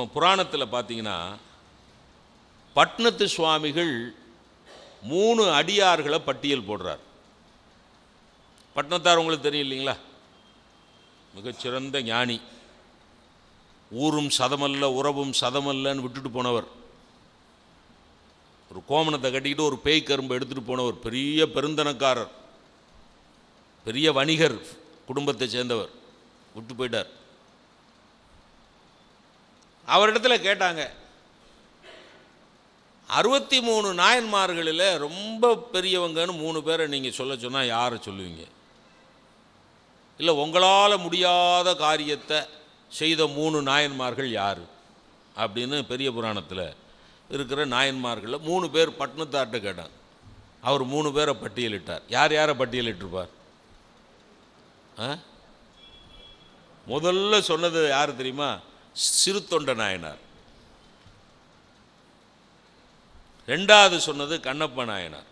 நம்ம புராணத்தில் பார்த்தீங்கன்னா பட்னத்து சுவாமிகள் மூணு அடியார்களை பட்டியல் போடுறார் பட்னத்தார் உங்களுக்கு தெரியும் இல்லைங்களா மிகச்சிறந்த ஞானி ஊரும் சதமல்ல உறவும் சதமல்லன்னு விட்டுட்டு போனவர் ஒரு கோமணத்தை கட்டிக்கிட்டு ஒரு பேய் கரும்பு எடுத்துகிட்டு போனவர் பெரிய பெருந்தனக்காரர் பெரிய வணிகர் குடும்பத்தை சேர்ந்தவர் விட்டு போயிட்டார் அவரிடத்துல கேட்டாங்க அறுபத்தி மூணு நாயன்மார்களில் ரொம்ப பெரியவங்கன்னு மூணு பேரை நீங்கள் சொல்ல சொன்னால் யாரை சொல்லுவீங்க இல்லை உங்களால் முடியாத காரியத்தை செய்த மூணு நாயன்மார்கள் யார் அப்படின்னு பெரிய புராணத்தில் இருக்கிற நாயன்மார்களில் மூணு பேர் பட்னத்தார்ட்ட கேட்டாங்க அவர் மூணு பேரை பட்டியலிட்டார் யார் யாரை பட்டியலிட்டிருப்பார் ஆ முதல்ல சொன்னது யார் தெரியுமா சிறு தொண்ட நாயனார் ரெண்டாவது சொன்னது கண்ணப்ப நாயனார்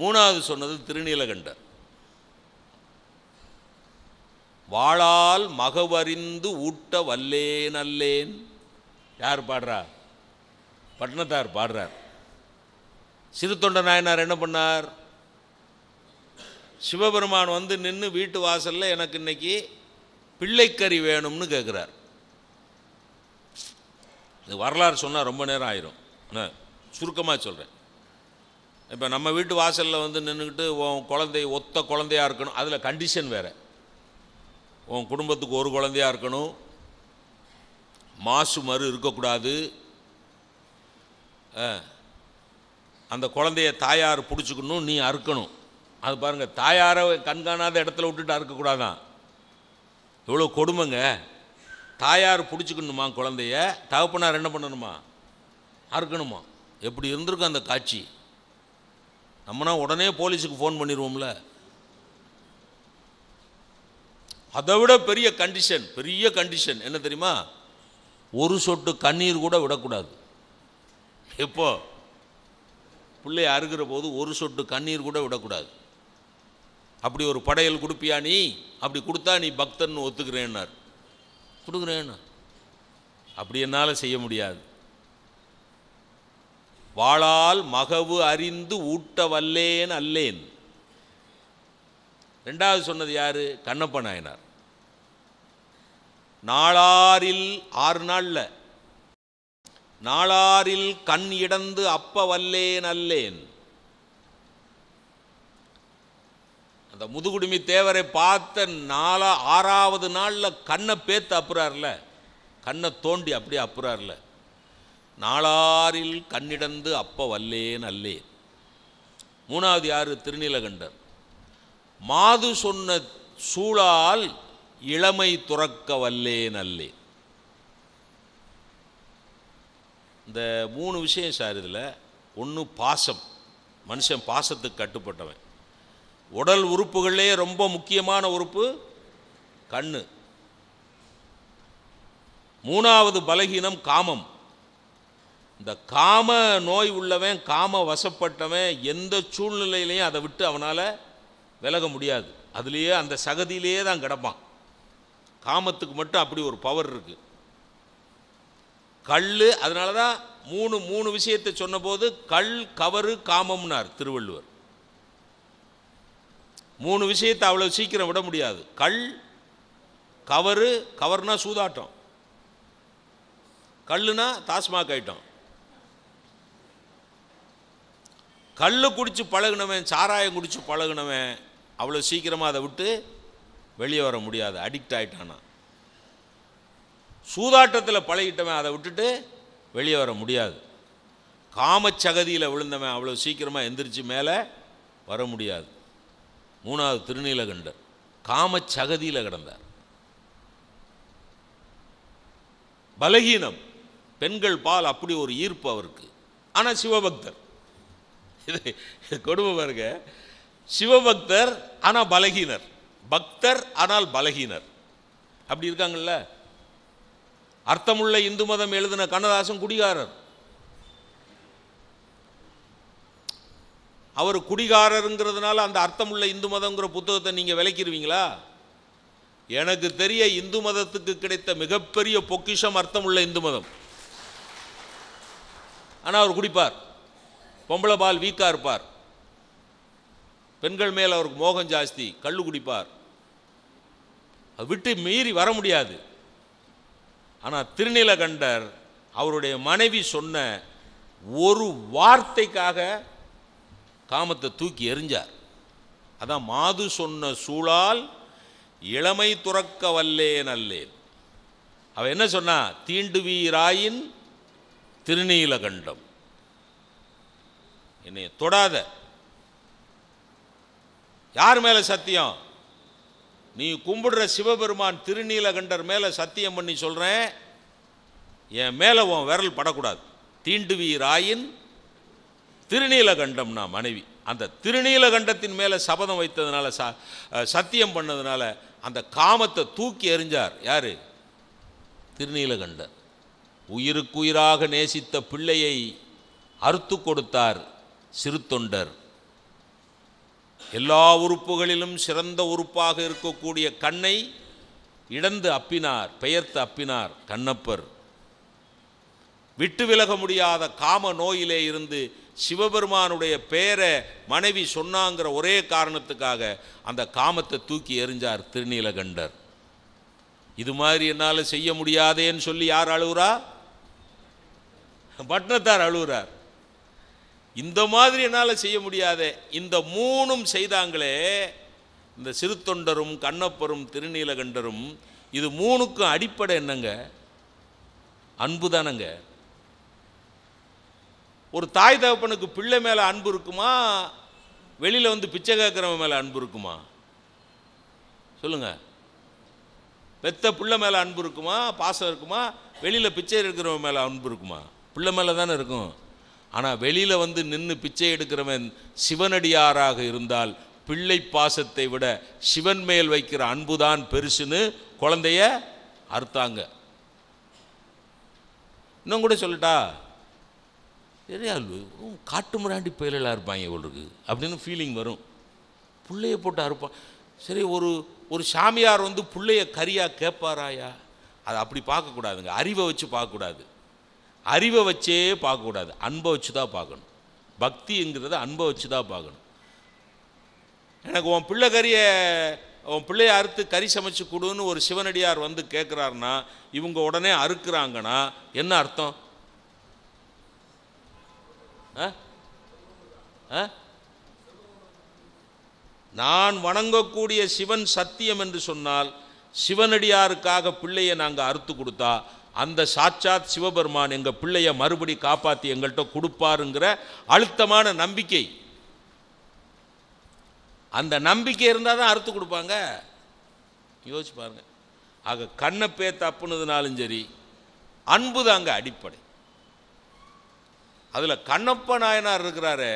மூணாவது சொன்னது திருநீலகண்டர் வாழால் மகவறிந்து ஊட்ட வல்லேன் அல்லேன் யார் பாடுறா பட்டணத்தார் பாடுறார் சிறு தொண்ட நாயனார் என்ன பண்ணார் சிவபெருமான் வந்து நின்று வீட்டு வாசலில் எனக்கு இன்னைக்கு பிள்ளைக்கறி வேணும்னு கேட்குறார் இது வரலாறு சொன்னால் ரொம்ப நேரம் ஆயிரும் சுருக்கமாக சொல்கிறேன் இப்போ நம்ம வீட்டு வாசலில் வந்து நின்றுக்கிட்டு உன் குழந்தை ஒத்த குழந்தையாக இருக்கணும் அதில் கண்டிஷன் வேறு உன் குடும்பத்துக்கு ஒரு குழந்தையாக இருக்கணும் மாசு மறு இருக்கக்கூடாது அந்த குழந்தைய தாயார் பிடிச்சிக்கணும் நீ அறுக்கணும் அது பாருங்கள் தாயாரை கண்காணாத இடத்துல விட்டுட்டு அறுக்கக்கூடாதான் எவ்வளோ கொடுமைங்க தாயார் பிடிச்சிக்கணுமா குழந்தைய தகப்பனார் என்ன பண்ணணுமா அறுக்கணுமா எப்படி இருந்திருக்கும் அந்த காட்சி நம்மனா உடனே போலீஸுக்கு ஃபோன் பண்ணிடுவோம்ல அதை விட பெரிய கண்டிஷன் பெரிய கண்டிஷன் என்ன தெரியுமா ஒரு சொட்டு கண்ணீர் கூட விடக்கூடாது எப்போ பிள்ளைய அறுக்கிற போது ஒரு சொட்டு கண்ணீர் கூட விடக்கூடாது அப்படி ஒரு படையல் கொடுப்பியா நீ அப்படி கொடுத்தா நீ பக்தன் ஒத்துக்கிறேன்னார் கொடுக்குறேன்னு அப்படி என்னால் செய்ய முடியாது வாழால் மகவு அறிந்து ஊட்ட வல்லேன் அல்லேன் ரெண்டாவது சொன்னது யார் கண்ணப்ப நாயனார் நாளாரில் ஆறு நாளில் நாளாரில் கண் இடந்து அப்ப வல்லேன் அல்லேன் அந்த முதுகுடுமி தேவரை பார்த்த நாலா ஆறாவது நாளில் கண்ணை பேத்து அப்புறார்ல கண்ணை தோண்டி அப்படியே அப்புறார்ல நாளாரில் கண்ணிடந்து அப்ப வல்லேன் அல்லேன் மூணாவது யார் திருநீலகண்டர் மாது சொன்ன சூழால் இளமை துறக்க வல்லேன் அல்லே இந்த மூணு விஷயம் சார் இதில் ஒன்று பாசம் மனுஷன் பாசத்துக்கு கட்டுப்பட்டவன் உடல் உறுப்புகள்லேயே ரொம்ப முக்கியமான உறுப்பு கண்ணு மூணாவது பலகீனம் காமம் இந்த காம நோய் உள்ளவன் காம வசப்பட்டவன் எந்த சூழ்நிலையிலையும் அதை விட்டு அவனால் விலக முடியாது அதுலேயே அந்த சகதியிலேயே தான் கிடப்பான் காமத்துக்கு மட்டும் அப்படி ஒரு பவர் இருக்குது கல் அதனால தான் மூணு மூணு விஷயத்தை சொன்னபோது கல் கவரு காமம்னார் திருவள்ளுவர் மூணு விஷயத்தை அவ்வளோ சீக்கிரம் விட முடியாது கல் கவரு கவர்னா சூதாட்டம் கல்லுனா தாஸ்மாக் ஐட்டம் கல் குடித்து பழகினவன் சாராயம் குடித்து பழகினவன் அவ்வளோ சீக்கிரமாக அதை விட்டு வெளியே வர முடியாது அடிக்ட் ஆகிட்டானா சூதாட்டத்தில் பழகிட்டவன் அதை விட்டுட்டு வெளியே வர முடியாது காமச்சகதியில் விழுந்தவன் அவ்வளோ சீக்கிரமாக எந்திரிச்சு மேலே வர முடியாது மூணாவது திருநீலகண்டர் காம சகதியில் கிடந்தார் பலகீனம் பெண்கள் பால் அப்படி ஒரு ஈர்ப்பு அவருக்கு ஆனால் சிவபக்தர் இது கொடுமை பாருங்க சிவபக்தர் ஆனால் பலகீனர் பக்தர் ஆனால் பலகீனர் அப்படி இருக்காங்கல்ல அர்த்தமுள்ள இந்து மதம் எழுதின கண்ணதாசன் குடிகாரர் அவர் குடிகாரருங்கிறதுனால அந்த அர்த்தமுள்ள இந்து மதங்கிற புத்தகத்தை நீங்கள் விளக்கிடுவீங்களா எனக்கு தெரிய இந்து மதத்துக்கு கிடைத்த மிகப்பெரிய பொக்கிஷம் அர்த்தமுள்ள இந்து மதம் ஆனால் அவர் குடிப்பார் பொம்பளை பால் வீக்காக இருப்பார் பெண்கள் மேலே அவருக்கு மோகம் ஜாஸ்தி கல் குடிப்பார் அது விட்டு மீறி வர முடியாது ஆனால் திருநீலகண்டர் அவருடைய மனைவி சொன்ன ஒரு வார்த்தைக்காக காமத்தை தூக்கி எறிஞ்சார் அதான் மாது சொன்ன சூழால் இளமை துறக்க வல்லேன் அல்லேன் அவ என்ன சொன்னா தீண்டுவீராயின் திருநீலகண்டம் என்னை தொடாத யார் மேலே சத்தியம் நீ கும்பிடுற சிவபெருமான் திருநீலகண்டர் மேலே சத்தியம் பண்ணி சொல்கிறேன் என் மேலே உன் விரல் படக்கூடாது தீண்டுவீராயின் திருநீலகண்டம்னா மனைவி அந்த திருநீலகண்டத்தின் மேலே சபதம் வைத்ததுனால ச சத்தியம் பண்ணதுனால அந்த காமத்தை தூக்கி எறிஞ்சார் யார் திருநீலகண்டர் உயிருக்குயிராக நேசித்த பிள்ளையை அறுத்து கொடுத்தார் சிறு தொண்டர் எல்லா உறுப்புகளிலும் சிறந்த உறுப்பாக இருக்கக்கூடிய கண்ணை இடந்து அப்பினார் பெயர்த்து அப்பினார் கண்ணப்பர் விட்டு விலக முடியாத காம நோயிலே இருந்து சிவபெருமானுடைய பேரை மனைவி சொன்னாங்கிற ஒரே காரணத்துக்காக அந்த காமத்தை தூக்கி எறிஞ்சார் திருநீலகண்டர் இது மாதிரி என்னால் செய்ய முடியாதேன்னு சொல்லி யார் அழுகுறா பட்னத்தார் அழுகுறார் இந்த மாதிரி என்னால் செய்ய முடியாதே இந்த மூணும் செய்தாங்களே இந்த சிறுத்தொண்டரும் கண்ணப்பரும் திருநீலகண்டரும் இது மூணுக்கும் அடிப்படை என்னங்க அன்பு தானங்க ஒரு தாய் தகப்பனுக்கு பிள்ளை மேலே அன்பு இருக்குமா வெளியில் வந்து பிச்சை கேட்குறவன் மேலே அன்பு இருக்குமா சொல்லுங்கள் பெத்த பிள்ளை மேலே அன்பு இருக்குமா பாசம் இருக்குமா வெளியில் பிச்சை எடுக்கிறவன் மேலே அன்பு இருக்குமா பிள்ளை மேலே தானே இருக்கும் ஆனால் வெளியில் வந்து நின்று பிச்சை எடுக்கிறவன் சிவனடியாராக இருந்தால் பிள்ளை பாசத்தை விட சிவன் மேல் வைக்கிற அன்புதான் பெருசுன்னு குழந்தைய அறுத்தாங்க இன்னும் கூட சொல்லட்டா நிறையா காட்டு முராண்டி பயலாக இருப்பாங்க இவளுக்கு அப்படின்னு ஃபீலிங் வரும் பிள்ளைய போட்டு அறுப்பான் சரி ஒரு ஒரு சாமியார் வந்து பிள்ளைய கரியாக கேட்பாராயா அதை அப்படி பார்க்கக்கூடாதுங்க அறிவை வச்சு பார்க்கக்கூடாது அறிவை வச்சே பார்க்கக்கூடாது அன்பை வச்சு தான் பார்க்கணும் பக்திங்கிறத அன்பை வச்சு தான் பார்க்கணும் எனக்கு உன் பிள்ளை கறியை உன் பிள்ளைய அறுத்து கறி சமைச்சு கொடுன்னு ஒரு சிவனடியார் வந்து கேட்குறாருன்னா இவங்க உடனே அறுக்கிறாங்கன்னா என்ன அர்த்தம் நான் வணங்கக்கூடிய சிவன் சத்தியம் என்று சொன்னால் சிவனடியாருக்காக பிள்ளையை நாங்கள் அறுத்து கொடுத்தா அந்த சாட்சாத் சிவபெருமான் எங்கள் பிள்ளையை மறுபடி காப்பாற்றி எங்கள்கிட்ட கொடுப்பாருங்கிற அழுத்தமான நம்பிக்கை அந்த நம்பிக்கை இருந்தால் தான் அறுத்து கொடுப்பாங்க யோசிச்சு பாருங்க ஆக கண்ணை பேத்த அப்புனதுனாலும் சரி அன்பு தாங்க அடிப்படை அதில் கண்ணப்ப நாயனார் இருக்கிறாரு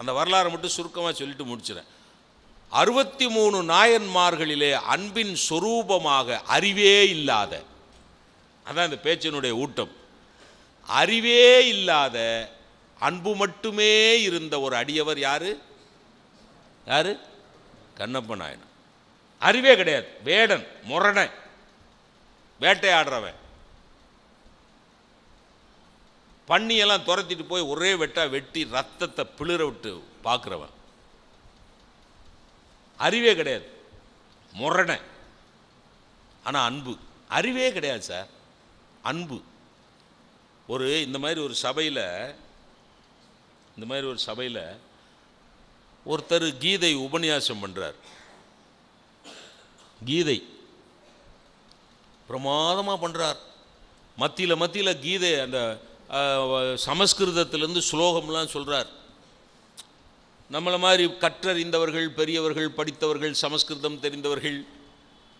அந்த வரலாறு மட்டும் சுருக்கமாக சொல்லிட்டு முடிச்சிடேன் அறுபத்தி மூணு நாயன்மார்களிலே அன்பின் சொரூபமாக அறிவே இல்லாத அதான் இந்த பேச்சினுடைய ஊட்டம் அறிவே இல்லாத அன்பு மட்டுமே இருந்த ஒரு அடியவர் யார் யார் கண்ணப்ப நாயன் அறிவே கிடையாது வேடன் முரணன் வேட்டையாடுறவன் பன்னியெல்லாம் துரத்திட்டு போய் ஒரே வெட்டாக வெட்டி ரத்தத்தை பிளிர விட்டு பார்க்குறவன் அறிவே கிடையாது முரணை ஆனால் அன்பு அறிவே கிடையாது சார் அன்பு ஒரு இந்த மாதிரி ஒரு சபையில் இந்த மாதிரி ஒரு சபையில் ஒருத்தர் கீதை உபன்யாசம் பண்ணுறார் கீதை பிரமாதமாக பண்ணுறார் மத்தியில் மத்தியில் கீதை அந்த சமஸ்கிருதத்திலேருந்து ஸ்லோகம்லாம் சொல்கிறார் நம்மளை மாதிரி கற்றறிந்தவர்கள் பெரியவர்கள் படித்தவர்கள் சமஸ்கிருதம் தெரிந்தவர்கள்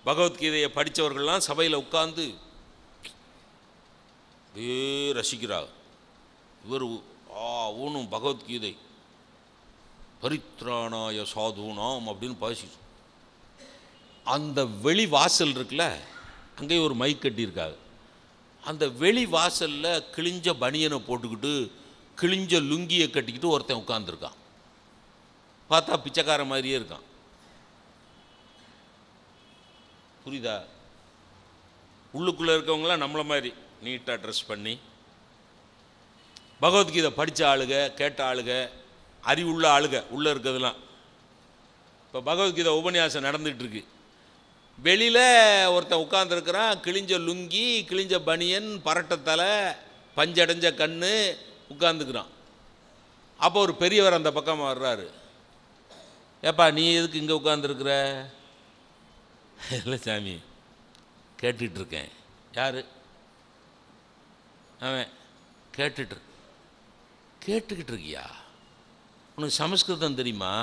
பகவத்கீதையை படித்தவர்கள்லாம் சபையில் உட்காந்து இதே ரசிக்கிறார் இவர் ஆ ஊனும் பகவத்கீதை பரித்ராணாய சாதுனாம் அப்படின்னு பேசிட்டு அந்த வெளி வாசல் இருக்குல்ல அங்கேயும் ஒரு மைக் கட்டியிருக்காரு அந்த வெளி வாசலில் கிழிஞ்ச பனியனை போட்டுக்கிட்டு கிழிஞ்ச லுங்கியை கட்டிக்கிட்டு ஒருத்தன் உட்காந்துருக்கான் பார்த்தா பிச்சைக்கார மாதிரியே இருக்கான் புரியுதா உள்ளுக்குள்ளே இருக்கவங்களாம் நம்மளை மாதிரி நீட்டாக ட்ரெஸ் பண்ணி பகவத்கீதை படித்த ஆளுக கேட்ட ஆளுக அறிவுள்ள ஆளுக உள்ளே இருக்கிறதுலாம் இப்போ பகவத்கீதை உபன்யாசம் நடந்துகிட்ருக்கு வெளியில் ஒருத்தன் உட்காந்துருக்கிறான் கிழிஞ்ச லுங்கி கிழிஞ்ச பனியன் பரட்டத்தலை பஞ்சடைஞ்ச கண் உட்காந்துக்கிறான் அப்போ ஒரு பெரியவர் அந்த பக்கம் வர்றாரு ஏப்பா நீ எதுக்கு இங்கே உட்காந்துருக்குற இல்லை சாமி கேட்டுட்ருக்கேன் யார் அவன் கேட்டுட்டு கேட்டுக்கிட்டு இருக்கியா உனக்கு சமஸ்கிருதம் தெரியுமா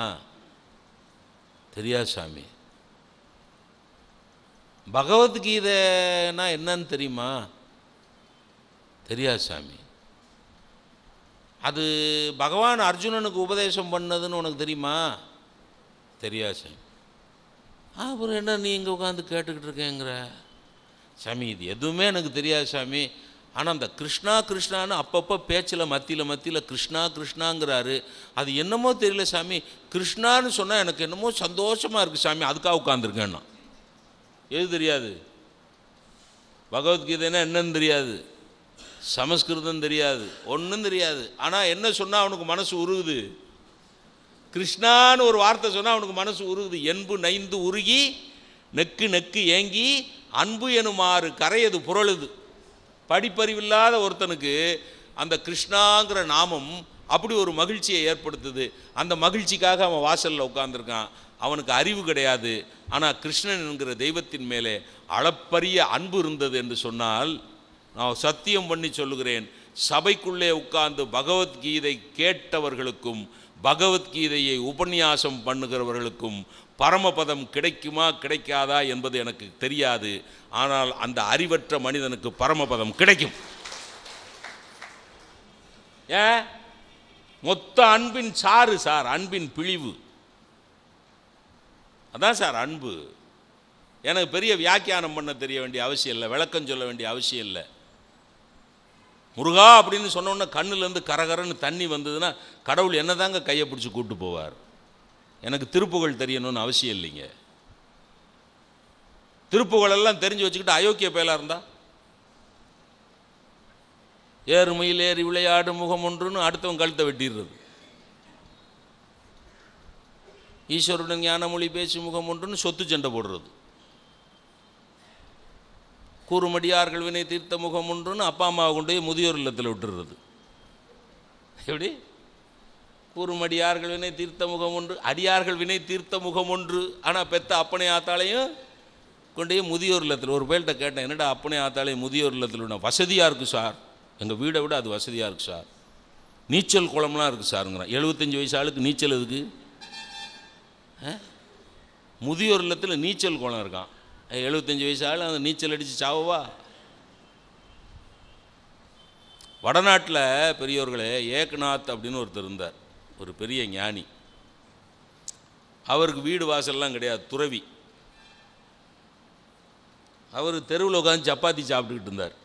தெரியாது சாமி பகவத்கீதைனா என்னன்னு தெரியுமா தெரியாது சாமி அது பகவான் அர்ஜுனனுக்கு உபதேசம் பண்ணதுன்னு உனக்கு தெரியுமா தெரியாது சாமி அப்புறம் என்ன நீ இங்கே உட்காந்து கேட்டுக்கிட்டு இருக்கேங்கிற சாமி இது எதுவுமே எனக்கு தெரியாது சாமி ஆனால் அந்த கிருஷ்ணா கிருஷ்ணான்னு அப்பப்போ பேச்சில் மத்தியில் மத்தியில் கிருஷ்ணா கிருஷ்ணாங்கிறாரு அது என்னமோ தெரியல சாமி கிருஷ்ணான்னு சொன்னால் எனக்கு என்னமோ சந்தோஷமாக இருக்குது சாமி அதுக்காக நான் எது தெரியாது பகவத்கீதைன்னா என்னன்னு தெரியாது சமஸ்கிருதம் தெரியாது ஒன்றும் தெரியாது ஆனால் என்ன சொன்னால் அவனுக்கு மனசு உருகுது கிருஷ்ணான்னு ஒரு வார்த்தை சொன்னால் அவனுக்கு மனசு உருகுது என்பு நைந்து உருகி நெக்கு நெக்கு ஏங்கி அன்பு எனுமாறு கரையது புரளுது படிப்பறிவில்லாத ஒருத்தனுக்கு அந்த கிருஷ்ணாங்கிற நாமம் அப்படி ஒரு மகிழ்ச்சியை ஏற்படுத்துது அந்த மகிழ்ச்சிக்காக அவன் வாசலில் உட்காந்துருக்கான் அவனுக்கு அறிவு கிடையாது ஆனால் கிருஷ்ணன் என்கிற தெய்வத்தின் மேலே அளப்பரிய அன்பு இருந்தது என்று சொன்னால் நான் சத்தியம் பண்ணி சொல்லுகிறேன் சபைக்குள்ளே உட்கார்ந்து பகவத்கீதை கேட்டவர்களுக்கும் பகவத்கீதையை உபன்யாசம் பண்ணுகிறவர்களுக்கும் பரமபதம் கிடைக்குமா கிடைக்காதா என்பது எனக்கு தெரியாது ஆனால் அந்த அறிவற்ற மனிதனுக்கு பரமபதம் கிடைக்கும் ஏ மொத்த அன்பின் சாறு சார் அன்பின் பிழிவு அதான் சார் அன்பு எனக்கு பெரிய வியாக்கியானம் பண்ண தெரிய வேண்டிய அவசியம் இல்லை விளக்கம் சொல்ல வேண்டிய அவசியம் இல்லை முருகா அப்படின்னு சொன்னோன்னே கண்ணுலேருந்து கரகரன்னு தண்ணி வந்ததுன்னா கடவுள் என்ன தாங்க கையை பிடிச்சி கூப்பிட்டு போவார் எனக்கு திருப்புகழ் தெரியணும்னு அவசியம் இல்லைங்க திருப்புகழெல்லாம் தெரிஞ்சு வச்சுக்கிட்டு அயோக்கிய பயலாக இருந்தா ஏறுமையில் ஏறி விளையாடு முகம் ஒன்றுன்னு அடுத்தவன் கழுத்தை வெட்டிடுறது ஈஸ்வருடன் ஞானமொழி பேசி முகம் ஒன்றுன்னு சொத்து சண்டை போடுறது கூறுமடியார்கள் வினை தீர்த்த முகம் ஒன்றுன்னு அப்பா அம்மாவை கொண்டு போய் முதியோர் இல்லத்தில் விட்டுறது எப்படி கூறுமடியார்கள் வினை தீர்த்த முகம் ஒன்று அடியார்கள் வினை தீர்த்த முகம் ஒன்று ஆனால் பெத்த அப்பனை ஆத்தாலையும் கொண்டு போய் முதியோர் இல்லத்தில் ஒரு பேர்கிட்ட கேட்டேன் என்னடா அப்பனை ஆத்தாலையும் முதியோர் இல்லத்தில் விட வசதியாக இருக்குது சார் எங்கள் வீடை விட அது வசதியாக இருக்குது சார் நீச்சல் குளம்லாம் இருக்குது சாருங்கிறேன் எழுபத்தஞ்சி வயசு ஆளுக்கு நீச்சல் இருக்குது முதியோர் இல்லத்தில் நீச்சல் குளம் இருக்கான் எழுபத்தஞ்சு வயசு ஆள் அந்த நீச்சல் அடித்து சாவவா வடநாட்டில் பெரியோர்களே ஏக்நாத் அப்படின்னு ஒருத்தர் இருந்தார் ஒரு பெரிய ஞானி அவருக்கு வீடு வாசல்லாம் கிடையாது துறவி அவர் தெருவில் உட்காந்து சப்பாத்தி சாப்பிட்டுக்கிட்டு இருந்தார்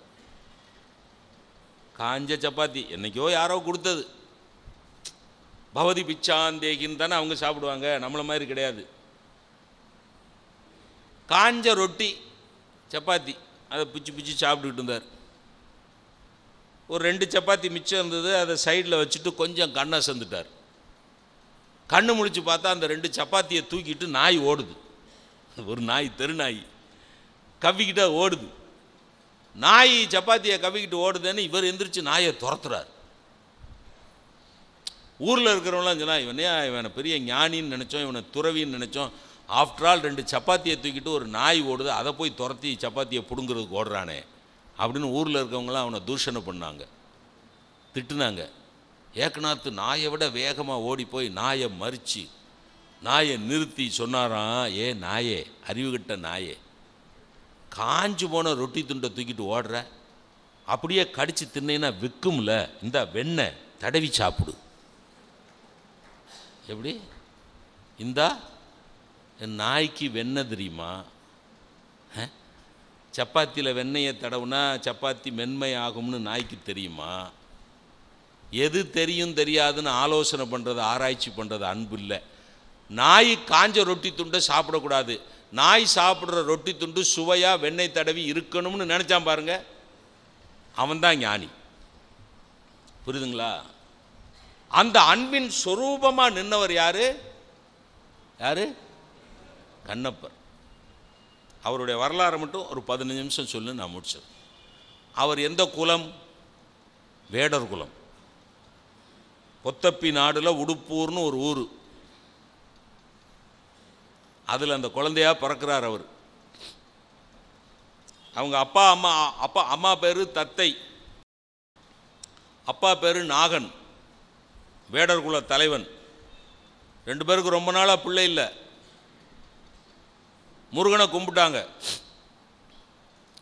காஞ்ச சப்பாத்தி என்றைக்கோ யாரோ கொடுத்தது பவதி பிச்சாந்தேகின்னு தானே அவங்க சாப்பிடுவாங்க நம்மளை மாதிரி கிடையாது காஞ்ச ரொட்டி சப்பாத்தி அதை பிச்சு பிச்சு சாப்பிட்டுக்கிட்டு இருந்தார் ஒரு ரெண்டு சப்பாத்தி மிச்சம் இருந்தது அதை சைடில் வச்சுட்டு கொஞ்சம் கண்ணை செஞ்சுட்டார் கண்ணு முடிச்சு பார்த்தா அந்த ரெண்டு சப்பாத்தியை தூக்கிட்டு நாய் ஓடுது ஒரு நாய் தெருநாய் கவ்விக்கிட்ட ஓடுது நாய் சப்பாத்தியை கவ்விக்கிட்டு ஓடுதுன்னு இவர் எந்திரிச்சு நாயை துரத்துறாரு ஊரில் இருக்கிறவங்களாம் சொன்னால் இவனே இவனை பெரிய ஞானின்னு நினச்சோம் இவனை துறவின்னு நினச்சோம் ஆஃப்டர் ஆல் ரெண்டு சப்பாத்தியை தூக்கிட்டு ஒரு நாய் ஓடுது அதை போய் துரத்தி சப்பாத்தியை பிடுங்கிறதுக்கு ஓடுறானே அப்படின்னு ஊரில் இருக்கவங்களாம் அவனை தூஷணம் பண்ணாங்க திட்டுனாங்க ஏக்கநாத்து நாயை விட வேகமாக ஓடி போய் நாயை மறித்து நாயை நிறுத்தி சொன்னாராம் ஏ நாயே அறிவுகிட்ட நாயே காஞ்சி போன ரொட்டி துண்டை தூக்கிட்டு ஓடுற அப்படியே கடித்து தின்னேன்னா விற்கும்ல இந்த வெண்ணெய் தடவி சாப்பிடு எப்படி இந்தா என் நாய்க்கு வெண்ணெய் தெரியுமா சப்பாத்தியில் வெண்ணெயை தடவுனா சப்பாத்தி மென்மை ஆகும்னு நாய்க்கு தெரியுமா எது தெரியும் தெரியாதுன்னு ஆலோசனை பண்ணுறது ஆராய்ச்சி பண்ணுறது அன்பு இல்லை நாய் காஞ்ச ரொட்டி துண்டை சாப்பிடக்கூடாது நாய் சாப்பிட்ற ரொட்டி துண்டு சுவையாக வெண்ணெய் தடவி இருக்கணும்னு நினச்சான் பாருங்கள் அவன்தான் ஞானி புரியுதுங்களா அந்த அன்பின் சொரூபமாக நின்னவர் யார் யாரு கண்ணப்பர் அவருடைய வரலாறு மட்டும் ஒரு பதினஞ்சு நிமிஷம் சொல்லு நான் முடிச்சது அவர் எந்த குலம் வேடர் குலம் கொத்தப்பி நாடில் உடுப்பூர்னு ஒரு ஊர் அதில் அந்த குழந்தையாக பிறக்கிறார் அவர் அவங்க அப்பா அம்மா அப்பா அம்மா பேர் தத்தை அப்பா பேர் நாகன் வேடர் குல தலைவன் ரெண்டு பேருக்கு ரொம்ப நாளாக பிள்ளை இல்லை முருகனை கும்பிட்டாங்க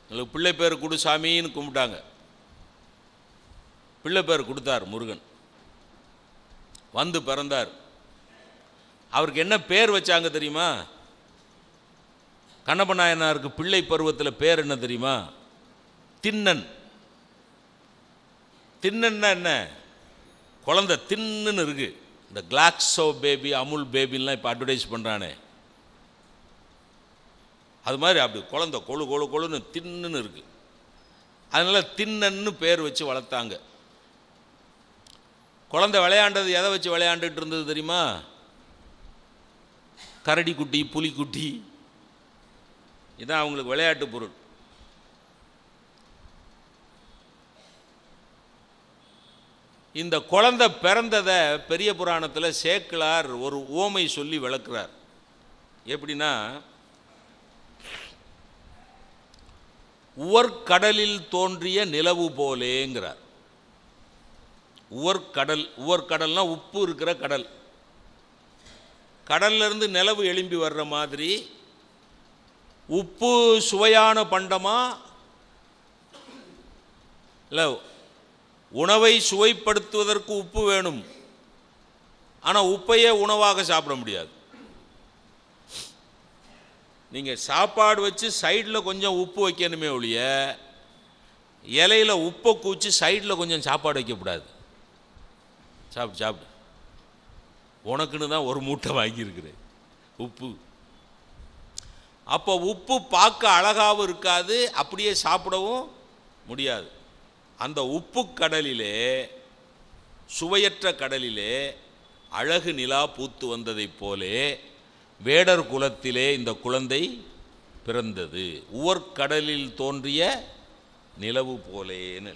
எங்களுக்கு பிள்ளை பேர் கொடு சாமின்னு கும்பிட்டாங்க பிள்ளை பேர் கொடுத்தார் முருகன் வந்து பிறந்தார் அவருக்கு என்ன பேர் வச்சாங்க தெரியுமா கண்ணப்ப நாயனாருக்கு பிள்ளை பருவத்தில் பேர் என்ன தெரியுமா தின்னன் தின்னன்னா என்ன குழந்த தின்னுன்னு இருக்குது இந்த கிளாக்ஸோ பேபி அமுல் பேபின்லாம் இப்போ அட்வர்டைஸ் பண்ணுறானே அது மாதிரி அப்படி குழந்த கொழு கொழு கொழுன்னு தின்னுன்னு இருக்குது அதனால் தின்னன்னு பேர் வச்சு வளர்த்தாங்க குழந்த விளையாண்டது எதை வச்சு விளையாண்டுட்டு இருந்தது தெரியுமா கரடி குட்டி புலிக்குட்டி இதான் அவங்களுக்கு விளையாட்டு பொருள் இந்த குழந்தை பிறந்ததை பெரிய புராணத்தில் சேக்கலார் ஒரு ஓமை சொல்லி விளக்குறார் எப்படின்னா உவர்கடலில் தோன்றிய நிலவு போலேங்கிறார் உவர்கடல் உவர்கடல்னா உப்பு இருக்கிற கடல் கடல்லேருந்து நிலவு எழும்பி வர்ற மாதிரி உப்பு சுவையான பண்டமாக இல்லை உணவை சுவைப்படுத்துவதற்கு உப்பு வேணும் ஆனால் உப்பையே உணவாக சாப்பிட முடியாது நீங்கள் சாப்பாடு வச்சு சைடில் கொஞ்சம் உப்பு வைக்கணுமே ஒழிய இலையில் உப்பை கூச்சி சைடில் கொஞ்சம் சாப்பாடு வைக்கக்கூடாது சாப்பிடு சாப்பிடு உனக்குன்னு தான் ஒரு மூட்டை வாங்கியிருக்கிறேன் உப்பு அப்போ உப்பு பார்க்க அழகாகவும் இருக்காது அப்படியே சாப்பிடவும் முடியாது அந்த உப்பு கடலிலே சுவையற்ற கடலிலே அழகு நிலா பூத்து வந்ததைப் போலே வேடர் குலத்திலே இந்த குழந்தை பிறந்தது உவர்கடலில் தோன்றிய நிலவு போலேன்னு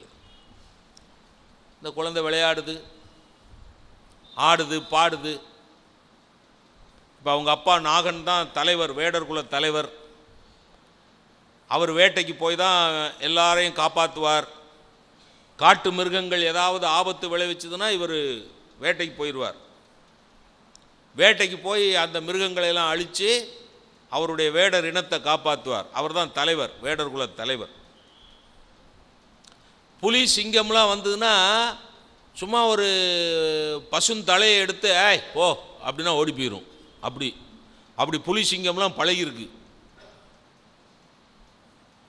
இந்த குழந்தை விளையாடுது ஆடுது பாடுது இப்போ அவங்க அப்பா நாகன் தான் தலைவர் வேடர் குல தலைவர் அவர் வேட்டைக்கு போய் தான் எல்லாரையும் காப்பாற்றுவார் காட்டு மிருகங்கள் ஏதாவது ஆபத்து விளைவிச்சதுன்னா இவர் வேட்டைக்கு போயிடுவார் வேட்டைக்கு போய் அந்த மிருகங்களையெல்லாம் அழித்து அவருடைய வேடர் இனத்தை காப்பாற்றுவார் அவர் தான் தலைவர் வேடர் குல தலைவர் புலி சிங்கம்லாம் வந்ததுன்னா சும்மா ஒரு பசுன் தலையை எடுத்து ஏய் ஓ அப்படின்னா ஓடி போயிடும் அப்படி அப்படி புலி சிங்கம்லாம் பழகிருக்கு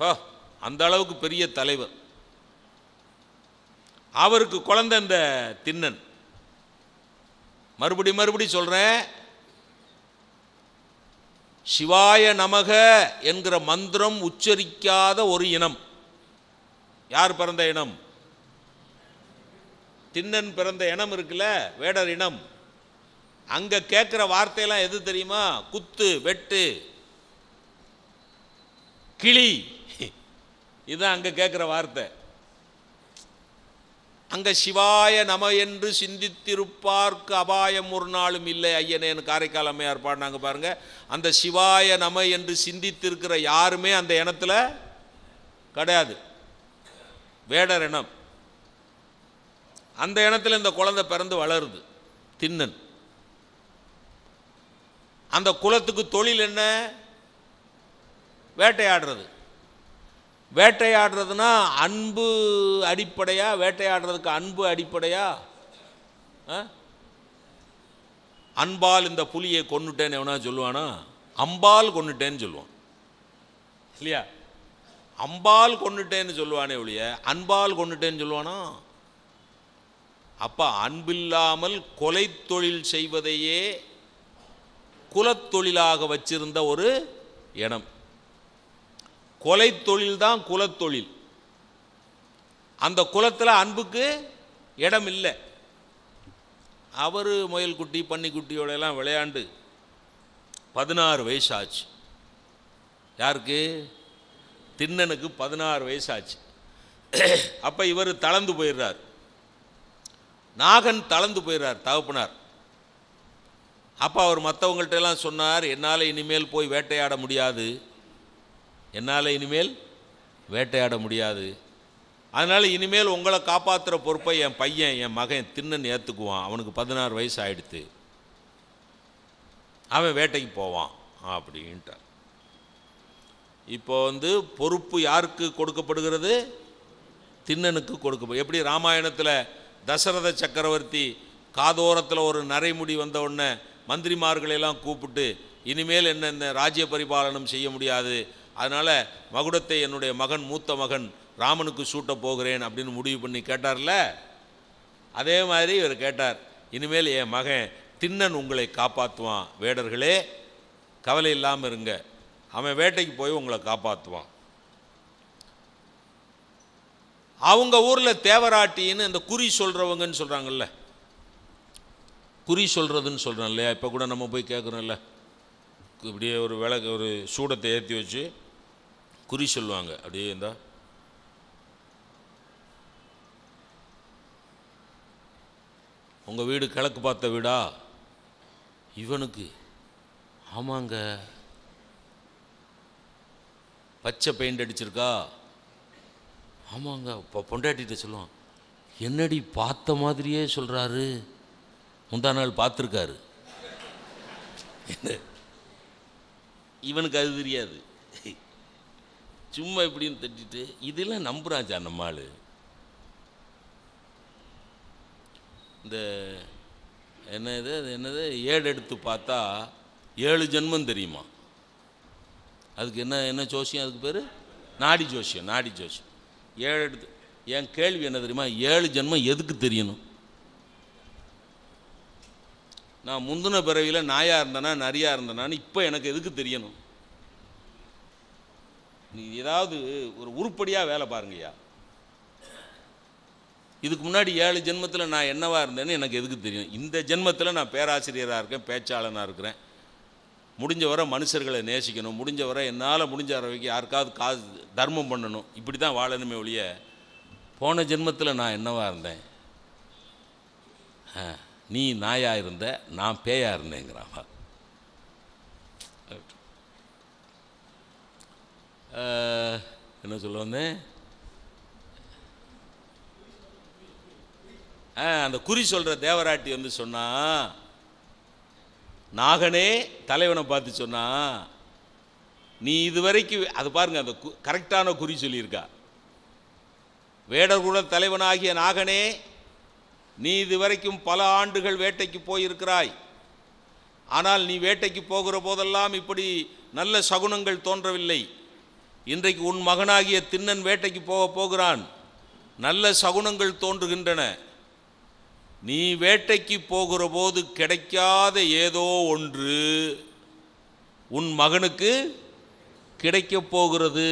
ஓ அந்த அளவுக்கு பெரிய தலைவர் அவருக்கு குழந்தை இந்த தின்னன் மறுபடி மறுபடி சொல்கிறேன் சிவாய நமக என்கிற மந்திரம் உச்சரிக்காத ஒரு இனம் யார் பிறந்த இனம் திண்ணன் பிறந்த இனம் இருக்குல்ல வேடர் இனம் அங்கே கேட்குற வார்த்தையெல்லாம் எது தெரியுமா குத்து வெட்டு கிளி இதுதான் அங்கே கேட்குற வார்த்தை அங்கே சிவாய நம என்று சிந்தித்திருப்பார்க்கு அபாயம் ஒரு நாளும் இல்லை ஐயனேன்னு காரைக்கால் அம்மையார் பாடினாங்க பாருங்கள் அந்த சிவாய நம என்று சிந்தித்திருக்கிற யாருமே அந்த இனத்தில் கிடையாது வேடர் இனம் அந்த இனத்தில் இந்த குழந்தை பிறந்து வளருது தின்னன் அந்த குலத்துக்கு தொழில் என்ன வேட்டையாடுறது வேட்டையாடுறதுனா அன்பு அடிப்படையா வேட்டையாடுறதுக்கு அன்பு அடிப்படையா அன்பால் இந்த புலியை கொண்டுட்டேன்னு எவனா சொல்லுவானா அம்பால் கொண்டுட்டேன்னு சொல்லுவான் இல்லையா அம்பால் கொண்டுட்டேன்னு சொல்லுவானே ஒழிய அன்பால் கொண்டுட்டேன்னு சொல்லுவானா அப்போ அன்பில்லாமல் கொலை தொழில் செய்வதையே குலத்தொழிலாக வச்சிருந்த ஒரு இடம் கொலை தொழில் தான் குலத்தொழில் அந்த குலத்தில் அன்புக்கு இடம் இல்லை அவர் முயல்குட்டி பன்னிக்குட்டியோடையெல்லாம் விளையாண்டு பதினாறு வயசு ஆச்சு யாருக்கு திண்ணனுக்கு பதினாறு வயசு ஆச்சு அப்போ இவர் தளர்ந்து போயிடுறார் நாகன் தளர்ந்து போயிடுறார் தகப்பனார் அப்போ அவர் மற்றவங்கள்ட்ட எல்லாம் சொன்னார் என்னால் இனிமேல் போய் வேட்டையாட முடியாது என்னால் இனிமேல் வேட்டையாட முடியாது அதனால் இனிமேல் உங்களை காப்பாற்றுற பொறுப்பை என் பையன் என் மகன் தின்னன்னு ஏற்றுக்குவான் அவனுக்கு பதினாறு வயசு ஆகிடுத்து அவன் வேட்டைக்கு போவான் அப்படின்ட்டார் இப்போ வந்து பொறுப்பு யாருக்கு கொடுக்கப்படுகிறது தின்னனுக்கு கொடுக்க எப்படி ராமாயணத்தில் தசரத சக்கரவர்த்தி காதோரத்தில் ஒரு நரைமுடி வந்த உடனே மந்திரிமார்களையெல்லாம் கூப்பிட்டு இனிமேல் என்ன இந்த ராஜ்ய பரிபாலனம் செய்ய முடியாது அதனால் மகுடத்தை என்னுடைய மகன் மூத்த மகன் ராமனுக்கு சூட்ட போகிறேன் அப்படின்னு முடிவு பண்ணி கேட்டார்ல அதே மாதிரி இவர் கேட்டார் இனிமேல் என் மகன் தின்னன் உங்களை காப்பாற்றுவான் வேடர்களே கவலை இல்லாமல் இருங்க அவன் வேட்டைக்கு போய் உங்களை காப்பாற்றுவான் அவங்க ஊரில் தேவராட்டின்னு அந்த குறி சொல்கிறவங்கன்னு சொல்கிறாங்கல்ல குறி சொல்கிறதுன்னு சொல்கிறேன் இல்லையா இப்போ கூட நம்ம போய் கேட்குறோம்ல இப்படியே ஒரு விளக்கு ஒரு சூடத்தை ஏற்றி வச்சு குறி சொல்லுவாங்க அப்படியே இருந்தால் உங்க வீடு கிழக்கு பார்த்த வீடா இவனுக்கு ஆமாங்க பச்சை பெயிண்ட் அடிச்சிருக்கா ஆமாங்க இப்போ பொண்டாட்டிகிட்ட சொல்லுவான் என்னடி பார்த்த மாதிரியே சொல்கிறாரு முந்தா நாள் பார்த்துருக்காரு இவனுக்கு அது தெரியாது சும்மா இப்படின்னு தட்டிட்டு இதெல்லாம் நம்புகிறாச்சா நம்ம ஆள் இந்த என்னது அது என்னது ஏடு எடுத்து பார்த்தா ஏழு ஜென்மம் தெரியுமா அதுக்கு என்ன என்ன ஜோசியம் அதுக்கு பேர் நாடி ஜோசியம் நாடி ஜோசியம் ஏழு எடுத்து என் கேள்வி என்ன தெரியுமா ஏழு ஜென்மம் எதுக்கு தெரியணும் நான் முந்தின பிறவியில் நாயாக இருந்தேனா நரியாக இருந்தேனான்னு இப்போ எனக்கு எதுக்கு தெரியணும் நீங்கள் ஏதாவது ஒரு உருப்படியாக வேலை பாருங்கய்யா இதுக்கு முன்னாடி ஏழு ஜென்மத்தில் நான் என்னவாக இருந்தேன்னு எனக்கு எதுக்கு தெரியும் இந்த ஜென்மத்தில் நான் பேராசிரியராக இருக்கேன் பேச்சாளனாக இருக்கிறேன் முடிஞ்ச வர மனுஷர்களை நேசிக்கணும் முடிஞ்ச வர என்னால் முடிஞ்ச அளவுக்கு யாருக்காவது காசு தர்மம் பண்ணணும் இப்படி தான் வாழணுமே ஒழிய போன ஜென்மத்தில் நான் என்னவாக இருந்தேன் நீ நாயாக இருந்த நான் பேயாக இருந்தேங்கிறாங்க என்ன சொல்ல வந்தேன் அந்த குறி சொல்கிற தேவராட்டி வந்து சொன்னா நாகனே தலைவனை பார்த்து சொன்னா நீ இதுவரைக்கும் அது பாருங்க அந்த கரெக்டான குறி சொல்லியிருக்கா வேடர்குல தலைவனாகிய நாகனே நீ இதுவரைக்கும் பல ஆண்டுகள் வேட்டைக்கு போயிருக்கிறாய் ஆனால் நீ வேட்டைக்கு போகிற போதெல்லாம் இப்படி நல்ல சகுனங்கள் தோன்றவில்லை இன்றைக்கு உன் மகனாகிய திண்ணன் வேட்டைக்கு போக போகிறான் நல்ல சகுனங்கள் தோன்றுகின்றன நீ வேட்டைக்கு போகிற போது கிடைக்காத ஏதோ ஒன்று உன் மகனுக்கு கிடைக்கப் போகிறது